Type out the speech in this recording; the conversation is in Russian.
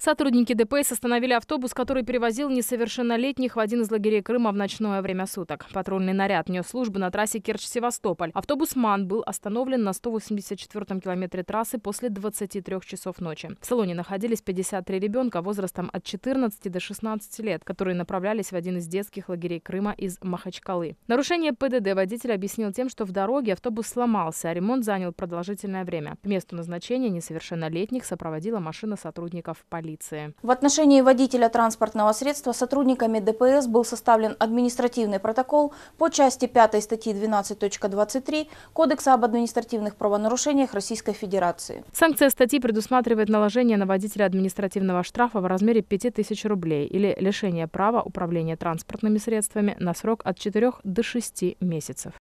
Сотрудники ДПС остановили автобус, который перевозил несовершеннолетних в один из лагерей Крыма в ночное время суток. Патрульный наряд нес службы на трассе Керчь-Севастополь. Автобус «МАН» был остановлен на 184-м километре трассы после 23 часов ночи. В салоне находились 53 ребенка возрастом от 14 до 16 лет, которые направлялись в один из детских лагерей Крыма из Махачкалы. Нарушение ПДД водитель объяснил тем, что в дороге автобус сломался, а ремонт занял продолжительное время. К месту назначения несовершеннолетних сопроводила машина сотрудников полиции полиции. В отношении водителя транспортного средства сотрудниками ДПС был составлен административный протокол по части 5 статьи 12.23 Кодекса об административных правонарушениях Российской Федерации. Санкция статьи предусматривает наложение на водителя административного штрафа в размере 5000 рублей или лишение права управления транспортными средствами на срок от 4 до 6 месяцев.